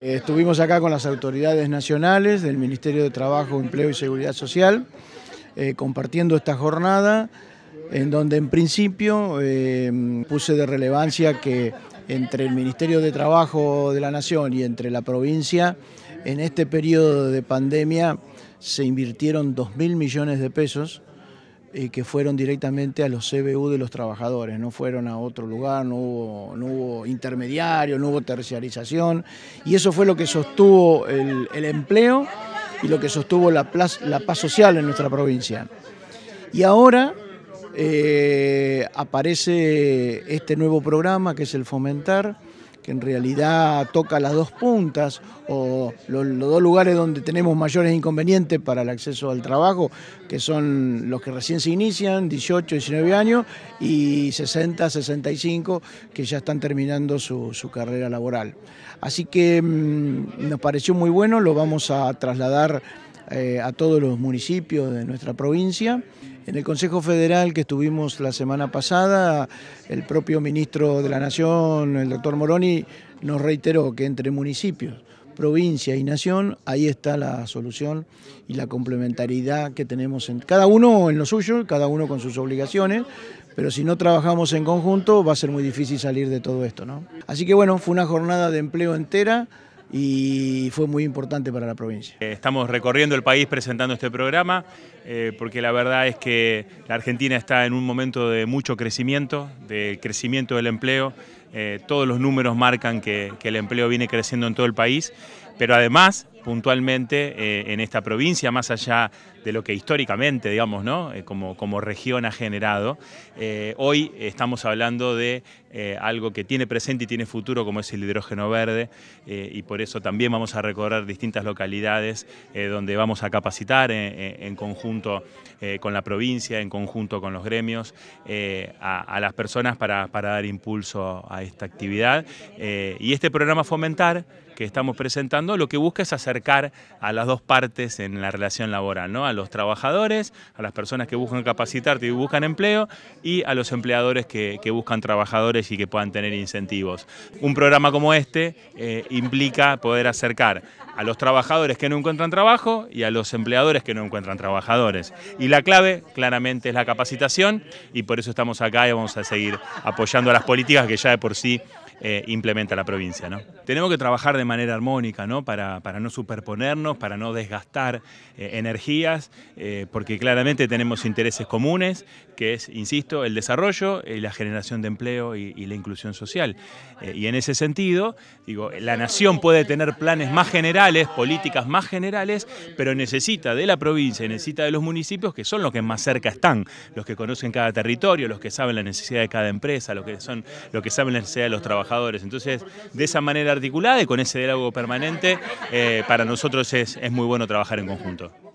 Eh, estuvimos acá con las autoridades nacionales del Ministerio de Trabajo, Empleo y Seguridad Social, eh, compartiendo esta jornada, en donde en principio eh, puse de relevancia que entre el Ministerio de Trabajo de la Nación y entre la provincia, en este periodo de pandemia se invirtieron 2.000 millones de pesos que fueron directamente a los CBU de los trabajadores, no fueron a otro lugar, no hubo, no intermediario, no hubo terciarización, y eso fue lo que sostuvo el, empleo y lo que sostuvo la, paz social en nuestra provincia. Y ahora eh, aparece este nuevo programa que es el Fomentar, que en realidad toca las dos puntas o los, dos lugares donde tenemos mayores inconvenientes para el acceso al trabajo, que son los que recién se inician, 18, 19 años, y 60, 65, que ya están terminando su, carrera laboral. Así que mm, nos pareció muy bueno, lo vamos a trasladar eh, a todos los municipios de nuestra provincia. En el Consejo Federal que estuvimos la semana pasada, el propio ministro de la Nación, el doctor Moroni, nos reiteró que entre municipios, provincia y nación, ahí está la solución y la complementariedad que tenemos en cada uno en lo suyo, cada uno con sus obligaciones, pero si no trabajamos en conjunto va a ser muy difícil salir de todo esto, ¿no? Así que bueno, fue una jornada de empleo entera y fue muy importante para la provincia. Eh, estamos recorriendo el país presentando este programa eh, porque la verdad es que la Argentina está en un momento de mucho crecimiento, de crecimiento del empleo. Eh, todos los números marcan que el empleo viene creciendo en todo el país, pero además puntualmente eh, en esta provincia, más allá de lo que históricamente, digamos, eh, como, región ha generado. Eh, hoy estamos hablando de algo que tiene presente y tiene futuro, como es el hidrógeno verde, y por eso también vamos a recorrer distintas localidades donde vamos a capacitar en, conjunto con la provincia, en conjunto con los gremios, a, las personas para, para, dar impulso a esta actividad. y este programa Fomentar, que estamos presentando lo que busca es acercar a las dos partes en la relación laboral, ¿no? a los trabajadores, a las personas que buscan capacitarte y buscan empleo y a los empleadores que, buscan trabajadores y que puedan tener incentivos. Un programa como este eh, implica poder acercar a los trabajadores que no encuentran trabajo y a los empleadores que no encuentran trabajadores. Y la clave claramente es la capacitación y por eso estamos acá y vamos a seguir apoyando a las políticas que ya de por sí eh, implementa la provincia. ¿no? Tenemos que trabajar de manera armónica ¿no? Para, para no superponernos, para no desgastar eh, energías, eh, porque claramente tenemos intereses comunes, que es, insisto, el desarrollo, la generación de empleo y, la inclusión social. y en ese sentido, digo, la nación puede tener planes más generales, políticas más generales, pero necesita de la provincia, necesita de los municipios, que son los que más cerca están, los que conocen cada territorio, los que saben la necesidad de cada empresa, los que, son, los que saben la necesidad de los trabajadores entonces, de esa manera articulada y con ese diálogo permanente, eh, para nosotros es muy bueno trabajar en conjunto.